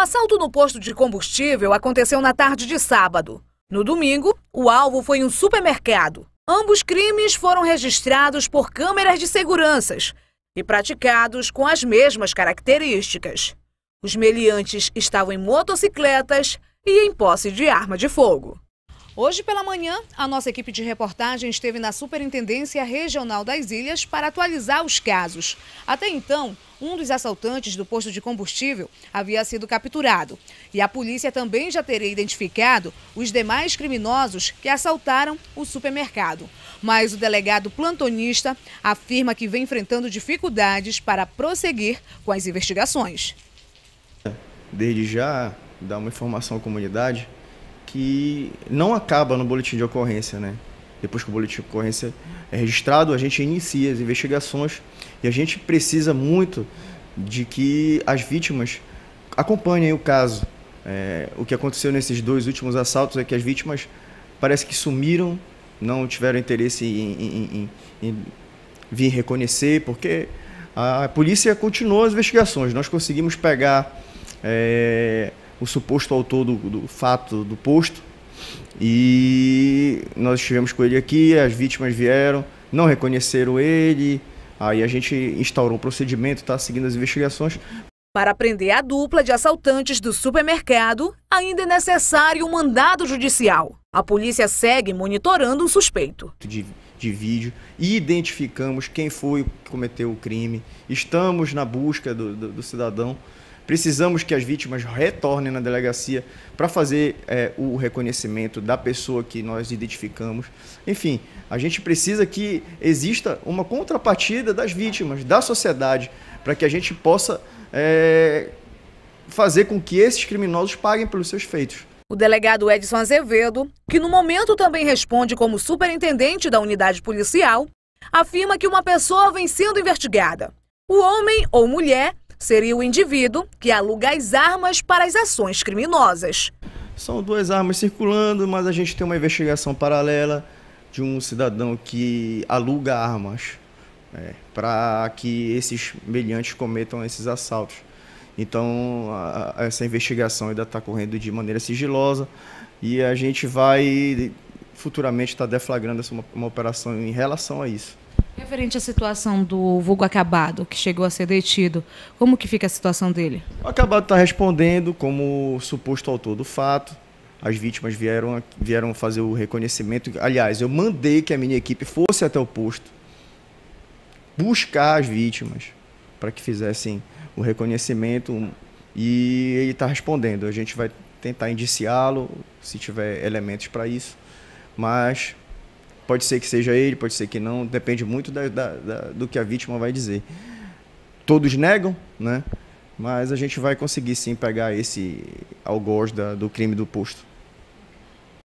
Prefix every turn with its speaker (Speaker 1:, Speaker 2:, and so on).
Speaker 1: assalto no posto de combustível aconteceu na tarde de sábado. No domingo, o alvo foi um supermercado. Ambos crimes foram registrados por câmeras de seguranças e praticados com as mesmas características. Os meliantes estavam em motocicletas e em posse de arma de fogo. Hoje pela manhã, a nossa equipe de reportagem esteve na Superintendência Regional das Ilhas para atualizar os casos. Até então, um dos assaltantes do posto de combustível havia sido capturado. E a polícia também já teria identificado os demais criminosos que assaltaram o supermercado. Mas o delegado plantonista afirma que vem enfrentando dificuldades para prosseguir com as investigações.
Speaker 2: Desde já, dar uma informação à comunidade que não acaba no boletim de ocorrência, né? Depois que o boletim de ocorrência é registrado, a gente inicia as investigações e a gente precisa muito de que as vítimas acompanhem o caso. É, o que aconteceu nesses dois últimos assaltos é que as vítimas parece que sumiram, não tiveram interesse em, em, em, em vir reconhecer, porque a polícia continuou as investigações. Nós conseguimos pegar é, o suposto autor do, do fato do posto. E nós estivemos com ele aqui, as vítimas vieram, não reconheceram ele. Aí a gente instaurou o procedimento, está seguindo as investigações.
Speaker 1: Para prender a dupla de assaltantes do supermercado, ainda é necessário um mandado judicial. A polícia segue monitorando o suspeito.
Speaker 2: De, de vídeo, identificamos quem foi que cometeu o crime, estamos na busca do, do, do cidadão. Precisamos que as vítimas retornem na delegacia para fazer é, o reconhecimento da pessoa que nós identificamos. Enfim, a gente precisa que exista uma contrapartida das vítimas, da sociedade, para que a gente possa é, fazer com que esses criminosos paguem pelos seus feitos.
Speaker 1: O delegado Edson Azevedo, que no momento também responde como superintendente da unidade policial, afirma que uma pessoa vem sendo investigada. O homem ou mulher seria o indivíduo que aluga as armas para as ações criminosas.
Speaker 2: São duas armas circulando, mas a gente tem uma investigação paralela de um cidadão que aluga armas é, para que esses meliantes cometam esses assaltos. Então, a, essa investigação ainda está correndo de maneira sigilosa e a gente vai futuramente estar tá deflagrando essa, uma, uma operação em relação a isso.
Speaker 1: Referente à situação do vulgo acabado, que chegou a ser detido, como que fica a situação dele?
Speaker 2: O acabado está respondendo como suposto autor do fato. As vítimas vieram, vieram fazer o reconhecimento. Aliás, eu mandei que a minha equipe fosse até o posto buscar as vítimas para que fizessem o reconhecimento e ele está respondendo. A gente vai tentar indiciá-lo se tiver elementos para isso, mas Pode ser que seja ele, pode ser que não, depende muito da, da, da, do que a vítima vai dizer. Todos negam, né? Mas a gente vai conseguir sim pegar esse algoz da, do crime do posto.